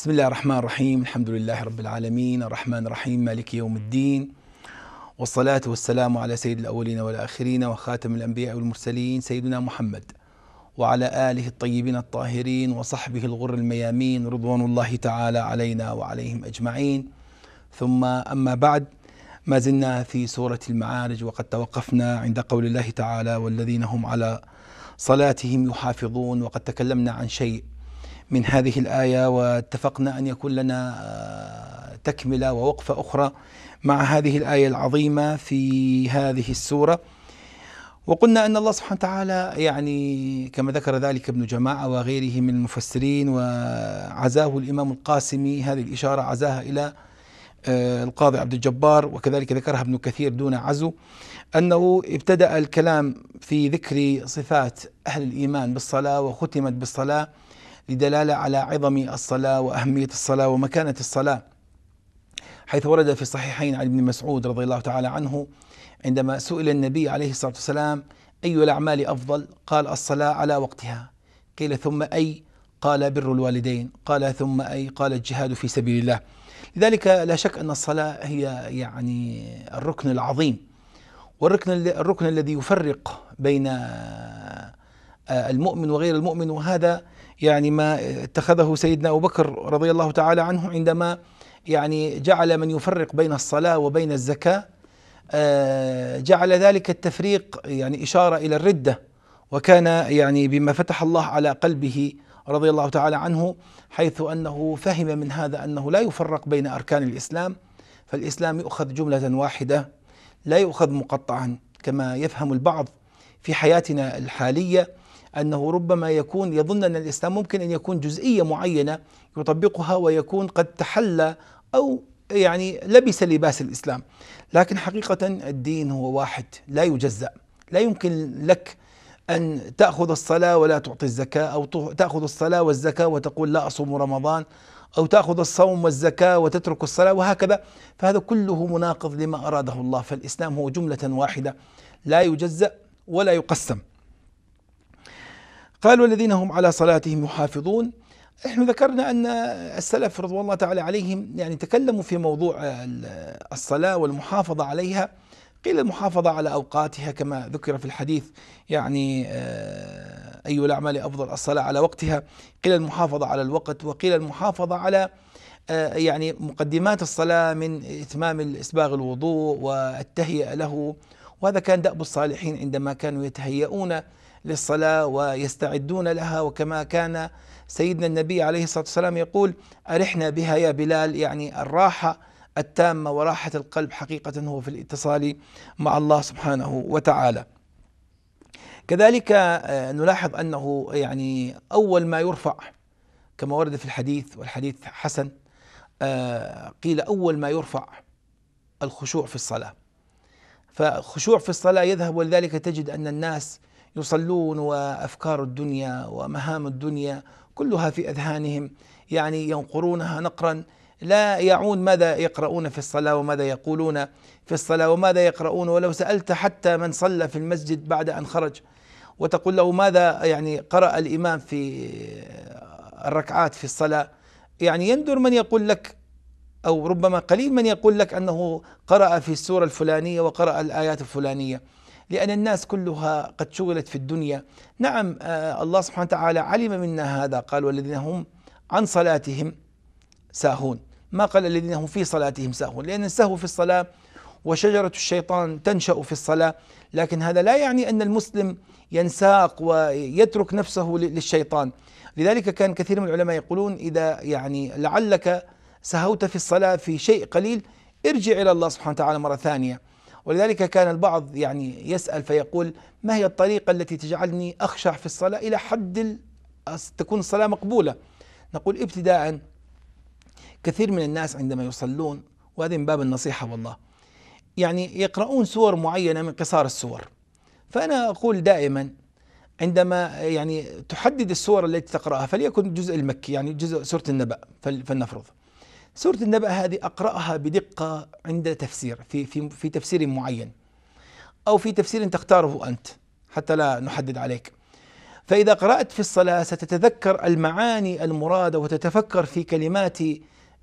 بسم الله الرحمن الرحيم الحمد لله رب العالمين الرحمن الرحيم مالك يوم الدين والصلاة والسلام على سيد الأولين والآخرين وخاتم الأنبياء والمرسلين سيدنا محمد وعلى آله الطيبين الطاهرين وصحبه الغر الميامين رضوان الله تعالى علينا وعليهم أجمعين ثم أما بعد ما زلنا في سورة المعارج وقد توقفنا عند قول الله تعالى والذين هم على صلاتهم يحافظون وقد تكلمنا عن شيء من هذه الآية واتفقنا أن يكون لنا آه، تكملة ووقفة أخرى مع هذه الآية العظيمة في هذه السورة وقلنا أن الله سبحانه وتعالى يعني كما ذكر ذلك ابن جماعة وغيره من المفسرين وعزاه الإمام القاسمي هذه الإشارة عزاها إلى آه، القاضي عبد الجبار وكذلك ذكرها ابن كثير دون عزو أنه ابتدأ الكلام في ذكر صفات أهل الإيمان بالصلاة وختمت بالصلاة لدلالة على عظم الصلاة وأهمية الصلاة ومكانة الصلاة حيث ورد في الصحيحين عن ابن مسعود رضي الله تعالى عنه عندما سئل النبي عليه الصلاة والسلام أي الأعمال أفضل قال الصلاة على وقتها قيل ثم أي قال بر الوالدين قال ثم أي قال الجهاد في سبيل الله لذلك لا شك أن الصلاة هي يعني الركن العظيم والركن الركن الذي يفرق بين آه، المؤمن وغير المؤمن وهذا يعني ما اتخذه سيدنا أبو بكر رضي الله تعالى عنه عندما يعني جعل من يفرق بين الصلاة وبين الزكاة آه، جعل ذلك التفريق يعني إشارة إلى الردة وكان يعني بما فتح الله على قلبه رضي الله تعالى عنه حيث أنه فهم من هذا أنه لا يفرق بين أركان الإسلام فالإسلام يؤخذ جملة واحدة لا يؤخذ مقطعا كما يفهم البعض في حياتنا الحالية أنه ربما يكون يظن أن الإسلام ممكن أن يكون جزئية معينة يطبقها ويكون قد تحلى أو يعني لبس لباس الإسلام لكن حقيقة الدين هو واحد لا يجزأ لا يمكن لك أن تأخذ الصلاة ولا تعطي الزكاة أو تأخذ الصلاة والزكاة وتقول لا أصوم رمضان أو تأخذ الصوم والزكاة وتترك الصلاة وهكذا فهذا كله مناقض لما أراده الله فالإسلام هو جملة واحدة لا يجزأ ولا يقسم قال والذين هم على صلاتهم يحافظون نحن ذكرنا أن السلف رضوان الله تعالى عليهم يعني تكلموا في موضوع الصلاة والمحافظة عليها قيل المحافظة على أوقاتها كما ذكر في الحديث يعني آه، أي الأعمال أفضل الصلاة على وقتها قيل المحافظة على الوقت وقيل المحافظة على آه، يعني مقدمات الصلاة من إتمام إسباغ الوضوء والتهيئة له وهذا كان دأب الصالحين عندما كانوا يتهيئون للصلاة ويستعدون لها وكما كان سيدنا النبي عليه الصلاة والسلام يقول أرحنا بها يا بلال يعني الراحة التامة وراحة القلب حقيقة هو في الاتصال مع الله سبحانه وتعالى كذلك آه، نلاحظ أنه يعني أول ما يرفع كما ورد في الحديث والحديث حسن آه، قيل أول ما يرفع الخشوع في الصلاة فخشوع في الصلاة يذهب ولذلك تجد أن الناس يصلون وافكار الدنيا ومهام الدنيا كلها في اذهانهم يعني ينقرونها نقرا لا يعون ماذا يقرؤون في الصلاه وماذا يقولون في الصلاه وماذا يقرؤون ولو سالت حتى من صلى في المسجد بعد ان خرج وتقول له ماذا يعني قرأ الامام في الركعات في الصلاه يعني يندر من يقول لك او ربما قليل من يقول لك انه قرأ في السوره الفلانيه وقرأ الايات الفلانيه لأن الناس كلها قد شغلت في الدنيا نعم آه، الله سبحانه وتعالى علم منا هذا قال والذين هم عن صلاتهم ساهون ما قال الذين هم في صلاتهم ساهون لأن السهو في الصلاة وشجرة الشيطان تنشأ في الصلاة لكن هذا لا يعني أن المسلم ينساق ويترك نفسه للشيطان لذلك كان كثير من العلماء يقولون إذا يعني لعلك سهوت في الصلاة في شيء قليل ارجع إلى الله سبحانه وتعالى مرة ثانية ولذلك كان البعض يعني يسأل فيقول ما هي الطريقة التي تجعلني أخشع في الصلاة إلى حد تكون الصلاة مقبولة نقول ابتداء كثير من الناس عندما يصلون وهذه من باب النصيحة والله يعني يقرؤون سور معينة من قصار السور فأنا أقول دائما عندما يعني تحدد السور التي تقرأها فليكن الجزء المكي يعني جزء سورة النبأ فلنفرض سورة النبأ هذه أقرأها بدقة عند تفسير في في في تفسير معين أو في تفسير تختاره أنت حتى لا نحدد عليك فإذا قرأت في الصلاة ستتذكر المعاني المرادة وتتفكر في كلمات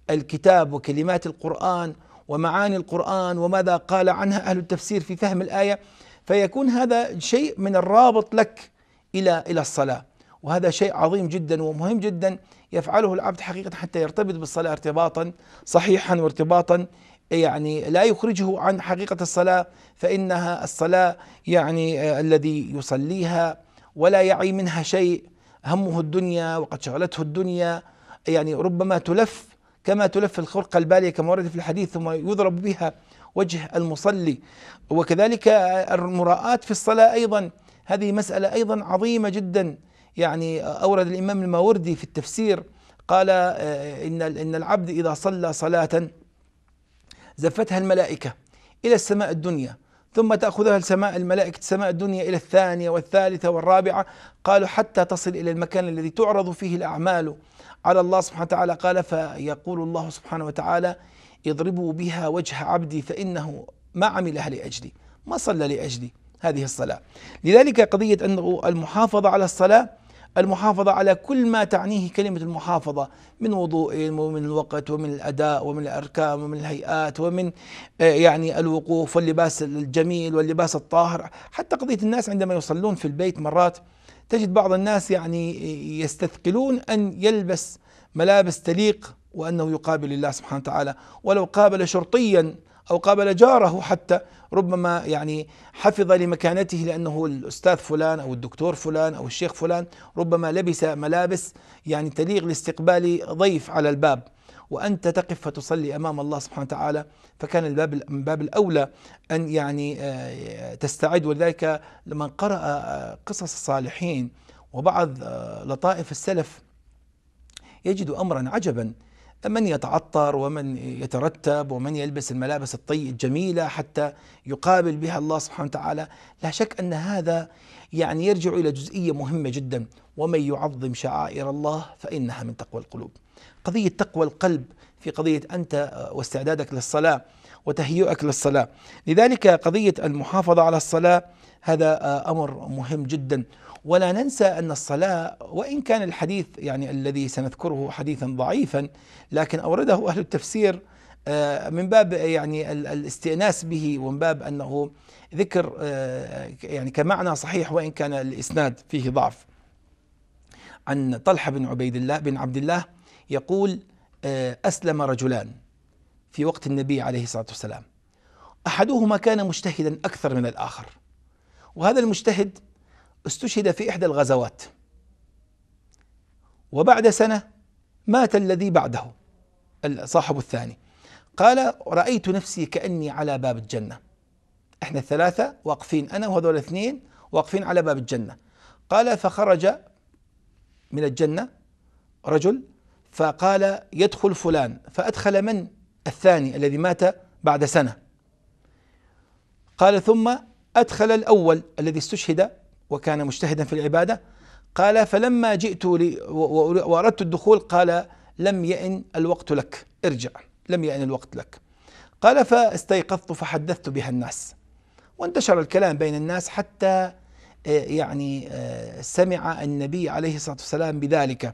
الكتاب وكلمات القرآن ومعاني القرآن وماذا قال عنها أهل التفسير في فهم الآية فيكون هذا شيء من الرابط لك إلى إلى الصلاة وهذا شيء عظيم جدا ومهم جدا يفعله العبد حقيقة حتى يرتبط بالصلاة ارتباطا صحيحا وارتباطا يعني لا يخرجه عن حقيقة الصلاة فإنها الصلاة يعني آه، الذي يصليها ولا يعي منها شيء همه الدنيا وقد شغلته الدنيا يعني ربما تلف كما تلف الخرقة البالية كما ورد في الحديث ثم يضرب بها وجه المصلي وكذلك المراءات في الصلاة أيضا هذه مسألة أيضا عظيمة جدا يعني أورد الإمام الماوردي في التفسير قال آه، إن إن العبد إذا صلى صلاة زفتها الملائكة إلى السماء الدنيا ثم تأخذها السماء الملائكة السماء الدنيا إلى الثانية والثالثة والرابعة قالوا حتى تصل إلى المكان الذي تعرض فيه الأعمال على الله سبحانه وتعالى قال فيقول الله سبحانه وتعالى اضربوا بها وجه عبدي فإنه ما عملها لأجلي ما صلى لأجلي هذه الصلاة لذلك قضية انه المحافظة على الصلاة المحافظة على كل ما تعنيه كلمة المحافظة من وضوء ومن الوقت ومن الأداء ومن الأركان ومن الهيئات ومن آه، يعني الوقوف واللباس الجميل واللباس الطاهر حتى قضية الناس عندما يصلون في البيت مرات تجد بعض الناس يعني يستثقلون أن يلبس ملابس تليق وأنه يقابل الله سبحانه وتعالى ولو قابل شرطيا أو قابل جاره حتى ربما يعني حفظ لمكانته لأنه الأستاذ فلان أو الدكتور فلان أو الشيخ فلان ربما لبس ملابس يعني تليق لاستقبال ضيف على الباب وانت تقف فتصلي امام الله سبحانه وتعالى فكان الباب من باب الاولى ان يعني آه، تستعد ولذلك لمن قرأ آه، قصص الصالحين وبعض آه، لطائف السلف يجد امرا عجبا من يتعطر ومن يترتب ومن يلبس الملابس الطي الجميلة حتى يقابل بها الله سبحانه وتعالى لا شك أن هذا يعني يرجع إلى جزئية مهمة جدا ومن يعظم شعائر الله فإنها من تقوى القلوب قضية تقوى القلب في قضية أنت واستعدادك للصلاة وتهيئك للصلاة لذلك قضية المحافظة على الصلاة هذا أمر مهم جدا ولا ننسى أن الصلاة وإن كان الحديث يعني الذي سنذكره حديثا ضعيفا لكن أورده أهل التفسير آه، من باب آه، يعني الاستئناس به ومن باب أنه ذكر آه، يعني كمعنى صحيح وإن كان الإسناد فيه ضعف عن طلحة بن عبيد الله بن عبد الله يقول أسلم رجلان في وقت النبي عليه الصلاة والسلام أحدهما كان مجتهدا أكثر من الآخر وهذا المجتهد استشهد في إحدى الغزوات وبعد سنة مات الذي بعده صاحب الثاني قال رأيت نفسي كأني على باب الجنة احنا الثلاثة واقفين أنا وهذول الاثنين واقفين على باب الجنة قال فخرج من الجنة رجل فقال يدخل فلان فأدخل من الثاني الذي مات بعد سنة قال ثم أدخل الأول الذي استشهد وكان مجتهدا في العبادة قال فلما جئت وأردت الدخول قال لم يئن الوقت لك ارجع لم يئن الوقت لك قال فاستيقظت فحدثت بها الناس وانتشر الكلام بين الناس حتى آه، يعني آه، سمع النبي عليه الصلاة والسلام بذلك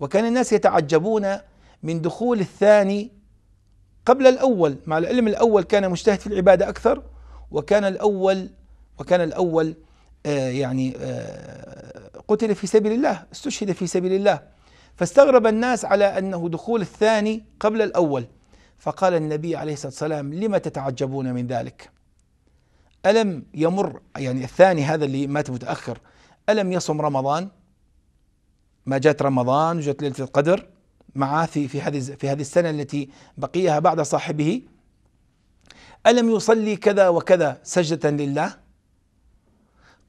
وكان الناس يتعجبون من دخول الثاني قبل الأول مع العلم الأول كان مجتهد في العبادة أكثر وكان الأول وكان الأول آه، يعني آه، قتل في سبيل الله استشهد في سبيل الله فاستغرب الناس على أنه دخول الثاني قبل الأول فقال النبي عليه الصلاة والسلام لما تتعجبون من ذلك ألم يمر يعني الثاني هذا اللي مات متأخر ألم يصم رمضان ما جاءت رمضان وجاءت ليلة القدر معاه في في هذه في هذه السنة التي بقيها بعد صاحبه ألم يصلي كذا وكذا سجدة لله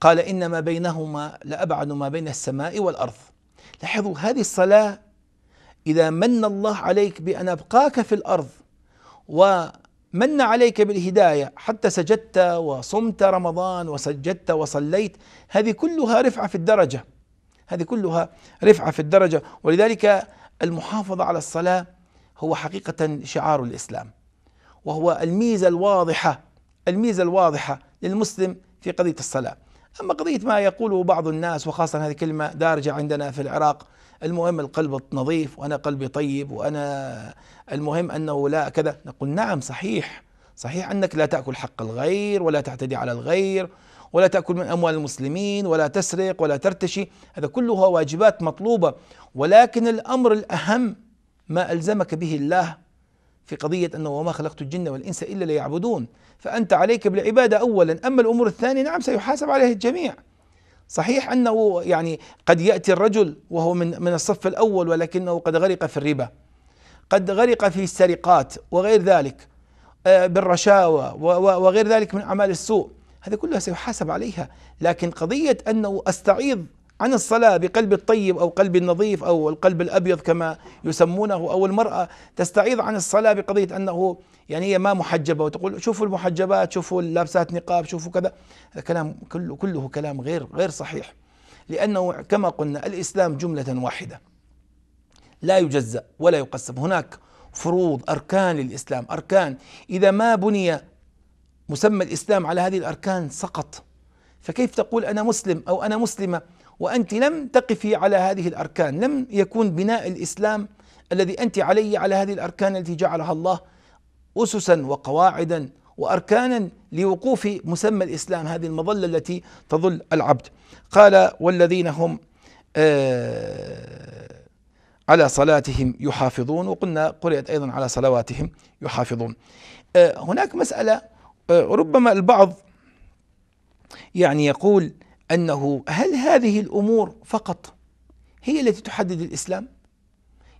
قال إنما بينهما لأبعد ما بين السماء والأرض لاحظوا هذه الصلاة إذا من الله عليك بأن أبقاك في الأرض ومن عليك بالهداية حتى سجدت وصمت رمضان وسجدت وصليت هذه كلها رفعة في الدرجة هذه كلها رفعة في الدرجة ولذلك المحافظة على الصلاة هو حقيقة شعار الإسلام وهو الميزة الواضحة الميزة الواضحة للمسلم في قضية الصلاة أما قضية ما يقوله بعض الناس وخاصة هذه كلمة دارجة عندنا في العراق المهم القلب نظيف وأنا قلبي طيب وأنا المهم أنه لا كذا نقول نعم صحيح صحيح أنك لا تأكل حق الغير ولا تعتدي على الغير ولا تأكل من أموال المسلمين ولا تسرق ولا ترتشي هذا كلها واجبات مطلوبة ولكن الأمر الأهم ما ألزمك به الله في قضية أنه وما خلقت الجن والإنس إلا ليعبدون فأنت عليك بالعبادة أولا أما الأمور الثانية نعم سيحاسب عليها الجميع صحيح أنه يعني قد يأتي الرجل وهو من, من الصف الأول ولكنه قد غرق في الربا قد غرق في السرقات وغير ذلك آه، بالرشاوى وغير ذلك من أعمال السوء هذا كلها سيحاسب عليها لكن قضية أنه أستعيض عن الصلاة بقلب الطيب أو قلب النظيف أو القلب الأبيض كما يسمونه أو المرأة تستعيض عن الصلاة بقضية أنه يعني هي ما محجبة وتقول شوفوا المحجبات شوفوا اللابسات نقاب شوفوا كذا هذا كلام كله كله كلام غير غير صحيح لأنه كما قلنا الإسلام جملة واحدة لا يجزأ ولا يقسم هناك فروض أركان للإسلام أركان إذا ما بني مسمى الإسلام على هذه الأركان سقط فكيف تقول أنا مسلم أو أنا مسلمة وأنت لم تقفي على هذه الأركان لم يكون بناء الإسلام الذي أنت عليه على هذه الأركان التي جعلها الله أسسا وقواعدا واركانا لوقوف مسمى الاسلام هذه المظله التي تظل العبد قال والذين هم آه، على صلاتهم يحافظون وقلنا قرئت ايضا على صلواتهم يحافظون آه، هناك مساله آه، ربما البعض يعني يقول انه هل هذه الامور فقط هي التي تحدد الاسلام؟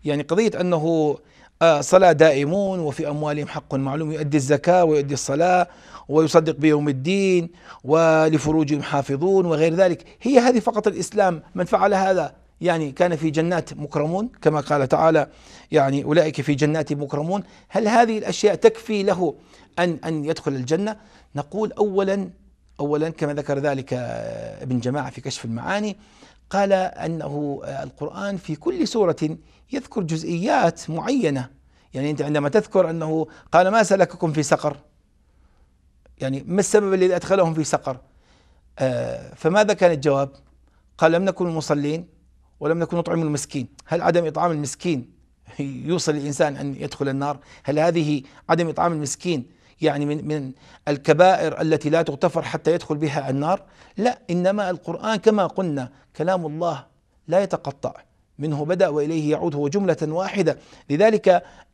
يعني قضيه انه آه، صلاة دائمون وفي أموالهم حق معلوم يؤدي الزكاة ويؤدي الصلاة ويصدق بيوم الدين ولفروجهم حافظون وغير ذلك هي هذه فقط الإسلام من فعل هذا يعني كان في جنات مكرمون كما قال تعالى يعني أولئك في جنات مكرمون هل هذه الأشياء تكفي له أن أن يدخل الجنة؟ نقول أولا أولا كما ذكر ذلك آه، ابن جماعة في كشف المعاني قال أنه آه، القرآن في كل سورة يذكر جزئيات معينة يعني أنت عندما تذكر أنه قال ما سلككم في سقر يعني ما السبب الذي أدخلهم في سقر آه، فماذا كان الجواب قال لم نكن مصلين ولم نكن نطعم المسكين هل عدم إطعام المسكين يوصل الإنسان أن يدخل النار هل هذه عدم إطعام المسكين يعني من من الكبائر التي لا تغتفر حتى يدخل بها النار لا انما القران كما قلنا كلام الله لا يتقطع منه بدا واليه يعود هو جمله واحده لذلك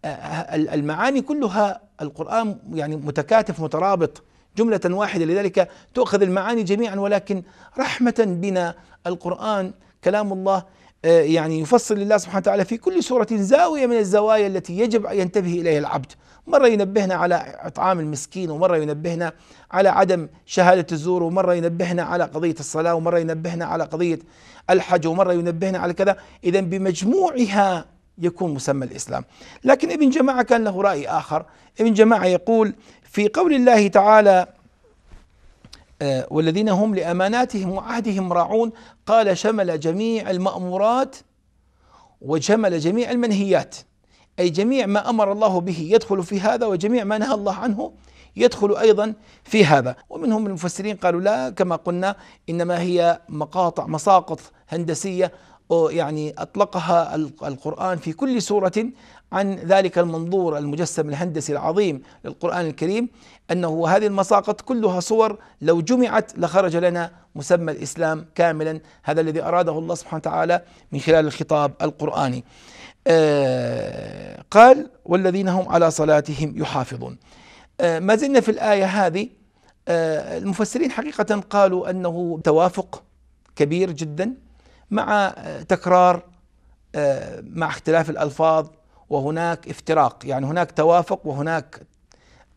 آه، المعاني كلها القران يعني متكاتف مترابط جمله واحده لذلك تؤخذ المعاني جميعا ولكن رحمه بنا القران كلام الله آه، يعني يفصل الله سبحانه وتعالى في كل سورة زاوية من الزوايا التي يجب أن ينتبه إليها العبد مرة ينبهنا على إطعام المسكين ومرة ينبهنا على عدم شهادة الزور ومرة ينبهنا على قضية الصلاة ومرة ينبهنا على قضية الحج ومرة ينبهنا على كذا إذا بمجموعها يكون مسمى الإسلام لكن ابن جماعة كان له رأي آخر ابن جماعة يقول في قول الله تعالى آه، والذين هم لأماناتهم وعهدهم راعون قال شمل جميع المأمورات وشمل جميع المنهيات أي جميع ما أمر الله به يدخل في هذا وجميع ما نهى الله عنه يدخل أيضا في هذا ومنهم المفسرين قالوا لا كما قلنا إنما هي مقاطع مساقط هندسية يعني أطلقها القرآن في كل سورة عن ذلك المنظور المجسم الهندسي العظيم للقرآن الكريم أنه هذه المساقط كلها صور لو جمعت لخرج لنا مسمى الإسلام كاملا هذا الذي أراده الله سبحانه وتعالى من خلال الخطاب القرآني آه، قال والذين هم على صلاتهم يحافظون آه، ما زلنا في الآية هذه آه، المفسرين حقيقة قالوا أنه توافق كبير جدا مع تكرار مع اختلاف الألفاظ وهناك افتراق يعني هناك توافق وهناك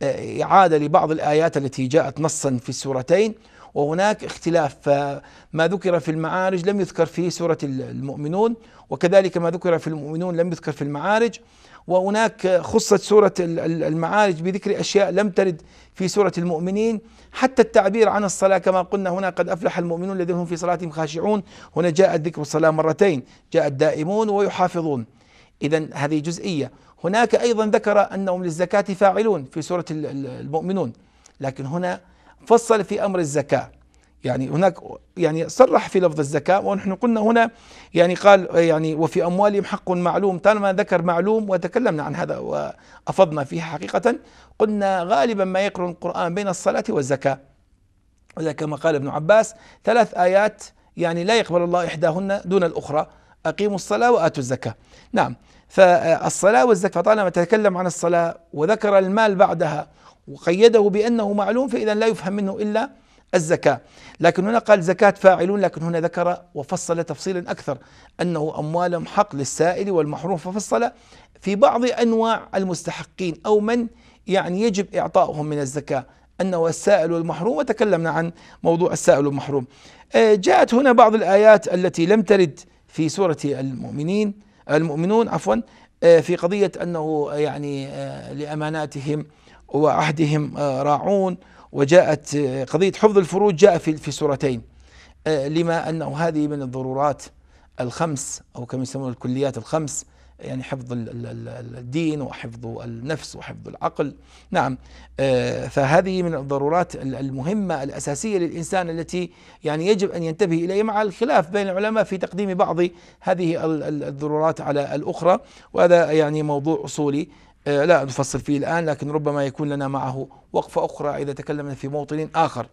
آه، إعادة لبعض الآيات التي جاءت نصا في السورتين وهناك اختلاف فما ذكر في المعارج لم يذكر في سورة المؤمنون وكذلك ما ذكر في المؤمنون لم يذكر في المعارج وهناك خصت سورة المعارج بذكر أشياء لم ترد في سورة المؤمنين حتى التعبير عن الصلاة كما قلنا هنا قد أفلح المؤمنون الذين هم في صلاتهم خاشعون هنا جاءت ذكر الصلاة مرتين جاء الدائمون ويحافظون إذا هذه جزئية هناك أيضا ذكر أنهم للزكاة فاعلون في سورة المؤمنون لكن هنا فصل في أمر الزكاة يعني هناك يعني صرح في لفظ الزكاة ونحن قلنا هنا يعني قال يعني وفي أموالهم حق معلوم طالما ذكر معلوم وتكلمنا عن هذا وأفضنا فيه حقيقة قلنا غالبا ما يقرن القرآن بين الصلاة والزكاة وذا كما قال ابن عباس ثلاث آيات يعني لا يقبل الله إحداهن دون الأخرى أقيموا الصلاة وآتوا الزكاة نعم فالصلاة والزكاة فطالما تكلم عن الصلاة وذكر المال بعدها وقيده بأنه معلوم فإذا لا يفهم منه إلا الزكاة لكن هنا قال زكاة فاعلون لكن هنا ذكر وفصل تفصيلا أكثر أنه أموالهم حق للسائل والمحروم ففصل في بعض أنواع المستحقين أو من يعني يجب إعطاؤهم من الزكاة أنه السائل والمحروم وتكلمنا عن موضوع السائل والمحروم آه، جاءت هنا بعض الآيات التي لم ترد في سورة المؤمنين المؤمنون عفوا آه، في قضية أنه آه، يعني آه، لأماناتهم وعهدهم راعون وجاءت قضية حفظ الفروج جاء في في سورتين لما أنه هذه من الضرورات الخمس أو كما يسمون الكليات الخمس يعني حفظ الدين وحفظ النفس وحفظ العقل نعم آه، فهذه من الضرورات المهمة الأساسية للإنسان التي يعني يجب أن ينتبه إليها مع الخلاف بين العلماء في تقديم بعض هذه الضرورات على الأخرى وهذا يعني موضوع أصولي آه، لا نفصل فيه الآن لكن ربما يكون لنا معه وقفة أخرى إذا تكلمنا في موطن آخر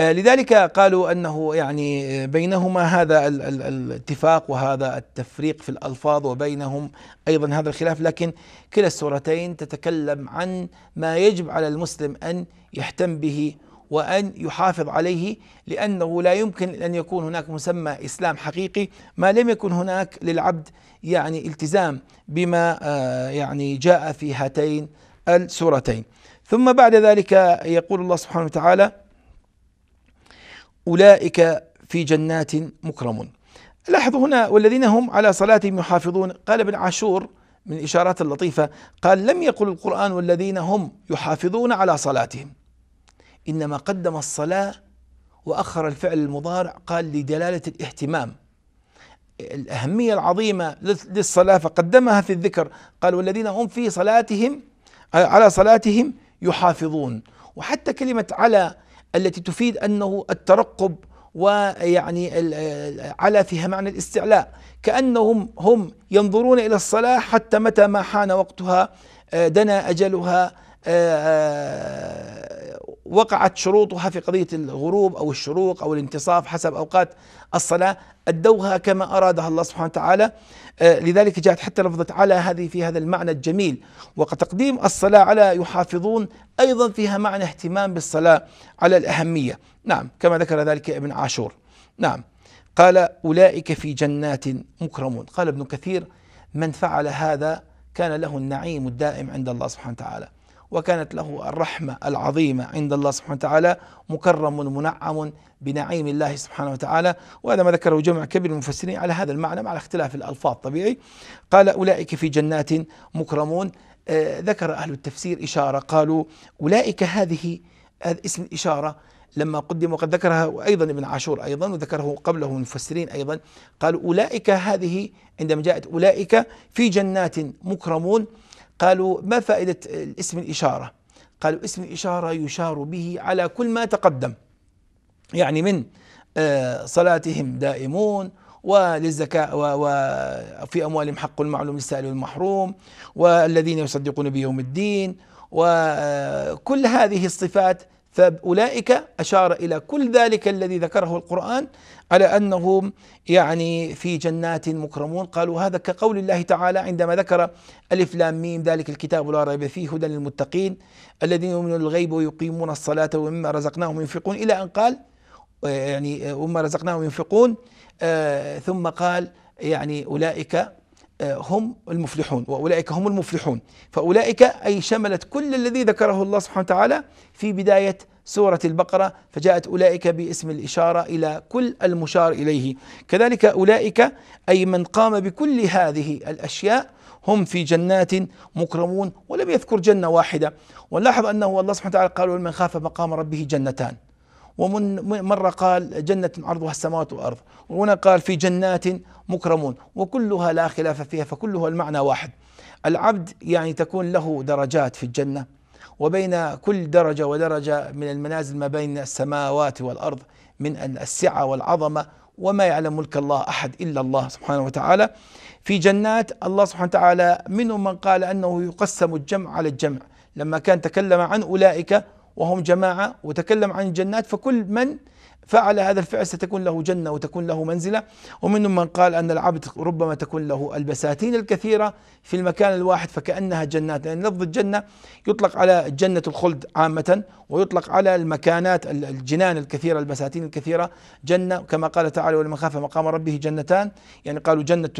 آه، لذلك قالوا انه يعني آه، بينهما هذا الاتفاق وهذا التفريق في الالفاظ وبينهم ايضا هذا الخلاف لكن كلا السورتين تتكلم عن ما يجب على المسلم ان يهتم به وان يحافظ عليه لانه لا يمكن ان يكون هناك مسمى اسلام حقيقي ما لم يكن هناك للعبد يعني التزام بما آه، يعني جاء في هاتين السورتين ثم بعد ذلك يقول الله سبحانه وتعالى أولئك في جنات مكرمون لاحظوا هنا والذين هم على صلاتهم يحافظون قال ابن عاشور من الإشارات اللطيفة قال لم يقل القرآن والذين هم يحافظون على صلاتهم إنما قدم الصلاة وأخر الفعل المضارع قال لدلالة الاهتمام الأهمية العظيمة للصلاة فقدمها في الذكر قال والذين هم في صلاتهم على صلاتهم يحافظون وحتى كلمة على التي تفيد أنه الترقب ويعني على فيها معنى الاستعلاء كأنهم هم ينظرون إلى الصلاة حتى متى ما حان وقتها آه، دنا أجلها آه، آه، وقعت شروطها في قضية الغروب أو الشروق أو الانتصاف حسب أوقات الصلاة أدوها كما أرادها الله سبحانه وتعالى آه، لذلك جاءت حتى لفظة على هذه في هذا المعنى الجميل وتقديم الصلاة على يحافظون أيضا فيها معنى اهتمام بالصلاة على الأهمية نعم كما ذكر ذلك ابن عاشور نعم قال أولئك في جنات مكرمون قال ابن كثير من فعل هذا كان له النعيم الدائم عند الله سبحانه وتعالى وكانت له الرحمة العظيمة عند الله سبحانه وتعالى مكرم منعم بنعيم الله سبحانه وتعالى وهذا ما ذكره جمع كبير المفسرين على هذا المعنى مع اختلاف الألفاظ طبيعي قال أولئك في جنات مكرمون آه، ذكر أهل التفسير إشارة قالوا أولئك هذه اسم الإشارة لما قدم وقد ذكرها أيضا ابن عاشور أيضا وذكره قبله المفسرين أيضا قالوا أولئك هذه عندما جاءت أولئك في جنات مكرمون قالوا ما فائدة اسم الإشارة قالوا اسم الإشارة يشار به على كل ما تقدم يعني من آه، صلاتهم دائمون وللزكاة وفي أموالهم حق المعلوم للسائل والمحروم والذين يصدقون بيوم الدين وكل آه، هذه الصفات فأولئك أشار إلى كل ذلك الذي ذكره القرآن على أنهم يعني في جنات مكرمون قالوا هذا كقول الله تعالى عندما ذكر ألف لام ميم ذلك الكتاب لا ريب فيه هدى للمتقين الذين يؤمنون الغيب ويقيمون الصلاة ومما رزقناهم ينفقون إلى أن قال يعني ومما رزقناهم ينفقون آه، ثم قال يعني أولئك هم المفلحون واولئك هم المفلحون فاولئك اي شملت كل الذي ذكره الله سبحانه وتعالى في بدايه سوره البقره فجاءت اولئك باسم الاشاره الى كل المشار اليه كذلك اولئك اي من قام بكل هذه الاشياء هم في جنات مكرمون ولم يذكر جنه واحده ونلاحظ انه الله سبحانه وتعالى قال ومن خاف مقام ربه جنتان ومن مرة قال جنة عرضها السماوات والأرض وهنا قال في جنات مكرمون وكلها لا خلاف فيها فكلها المعنى واحد العبد يعني تكون له درجات في الجنة وبين كل درجة ودرجة من المنازل ما بين السماوات والأرض من السعة والعظمة وما يعلم ملك الله أحد إلا الله سبحانه وتعالى في جنات الله سبحانه وتعالى منهم من قال أنه يقسم الجمع على الجمع لما كان تكلم عن أولئك وهم جماعة وتكلم عن الجنات فكل من فعل هذا الفعل ستكون له جنة وتكون له منزلة ومنهم من قال أن العبد ربما تكون له البساتين الكثيرة في المكان الواحد فكأنها جنات لأن يعني لفظ الجنة يطلق على جنة الخلد عامة ويطلق على المكانات الجنان الكثيرة البساتين الكثيرة جنة كما قال تعالى ولمن خاف مقام ربه جنتان يعني قالوا جنة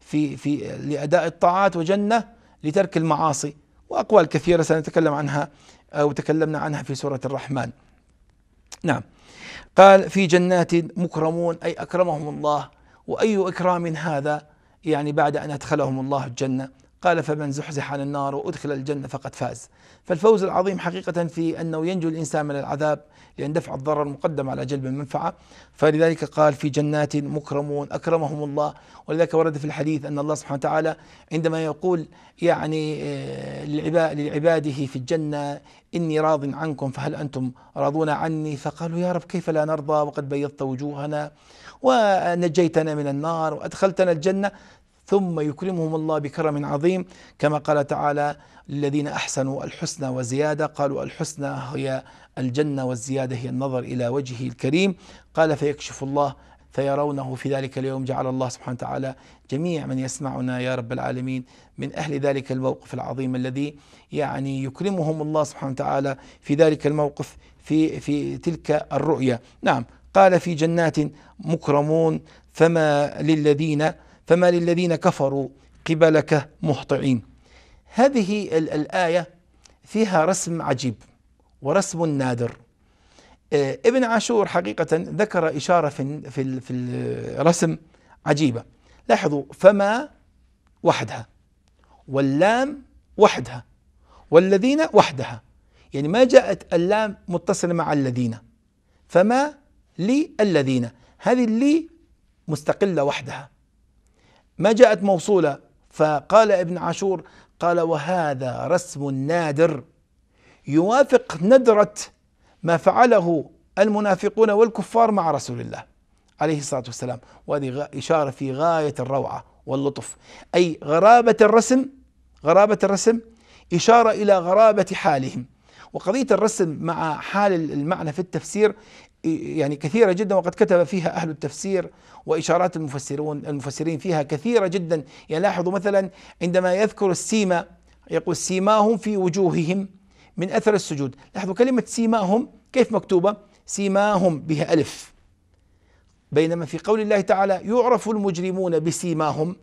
في في لأداء الطاعات وجنة لترك المعاصي وأقوال كثيرة سنتكلم عنها وتكلمنا عنها في سورة الرحمن نعم قال في جنات مكرمون أي أكرمهم الله وأي إكرام هذا يعني بعد أن أدخلهم الله الجنة قال فمن زحزح عن النار وادخل الجنه فقد فاز فالفوز العظيم حقيقه في انه ينجو الانسان من العذاب لان دفع الضرر مقدم على جلب المنفعه فلذلك قال في جنات مكرمون اكرمهم الله ولذلك ورد في الحديث ان الله سبحانه وتعالى عندما يقول يعني آه، لعباده في الجنه اني راض عنكم فهل انتم راضون عني فقالوا يا رب كيف لا نرضى وقد بيضت وجوهنا ونجيتنا من النار وادخلتنا الجنه ثم يكرمهم الله بكرم عظيم كما قال تعالى للذين احسنوا الحسنى وزياده قالوا الحسنى هي الجنه والزياده هي النظر الى وجهه الكريم قال فيكشف الله فيرونه في ذلك اليوم جعل الله سبحانه وتعالى جميع من يسمعنا يا رب العالمين من اهل ذلك الموقف العظيم الذي يعني يكرمهم الله سبحانه وتعالى في ذلك الموقف في في تلك الرؤية نعم قال في جنات مكرمون فما للذين فما للذين كفروا قبلك مهطعين هذه الآية فيها رسم عجيب ورسم نادر آه، ابن عاشور حقيقة ذكر إشارة في, في, في الرسم عجيبة لاحظوا فما وحدها واللام وحدها والذين وحدها يعني ما جاءت اللام متصلة مع الذين فما للذين هذه اللي مستقلة وحدها ما جاءت موصولة فقال ابن عاشور قال وهذا رسم نادر يوافق ندرة ما فعله المنافقون والكفار مع رسول الله عليه الصلاة والسلام وهذه إشارة في غاية الروعة واللطف أي غرابة الرسم غرابة الرسم إشارة إلى غرابة حالهم وقضية الرسم مع حال المعنى في التفسير يعني كثيرة جدا وقد كتب فيها أهل التفسير وإشارات المفسرون المفسرين فيها كثيرة جدا يعني لاحظوا مثلا عندما يذكر السيما يقول سيماهم في وجوههم من أثر السجود لاحظوا كلمة سيماهم كيف مكتوبة سيماهم بها ألف بينما في قول الله تعالى يعرف المجرمون بسيماهم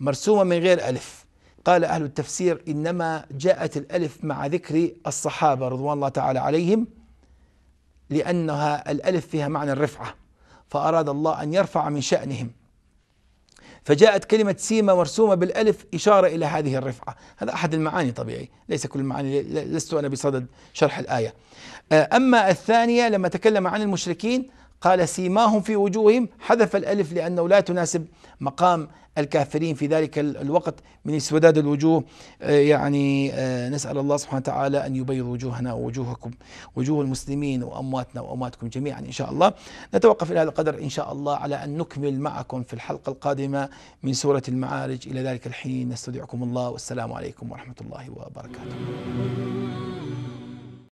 مرسومة من غير ألف قال أهل التفسير إنما جاءت الألف مع ذكر الصحابة رضوان الله تعالى عليهم لأنها الألف فيها معنى الرفعة فأراد الله أن يرفع من شأنهم فجاءت كلمة سيما مرسومة بالألف إشارة إلى هذه الرفعة هذا أحد المعاني طبيعي ليس كل المعاني لست أنا بصدد شرح الآية أما الثانية لما تكلم عن المشركين قال سيماهم في وجوههم حذف الألف لأنه لا تناسب مقام الكافرين في ذلك الوقت من اسوداد الوجوه آه، يعني آه، نسأل الله سبحانه وتعالى أن يبيض وجوهنا ووجوهكم وجوه المسلمين وأمواتنا وأمواتكم جميعا إن شاء الله نتوقف إلى هذا القدر إن شاء الله على أن نكمل معكم في الحلقة القادمة من سورة المعارج إلى ذلك الحين نستودعكم الله والسلام عليكم ورحمة الله وبركاته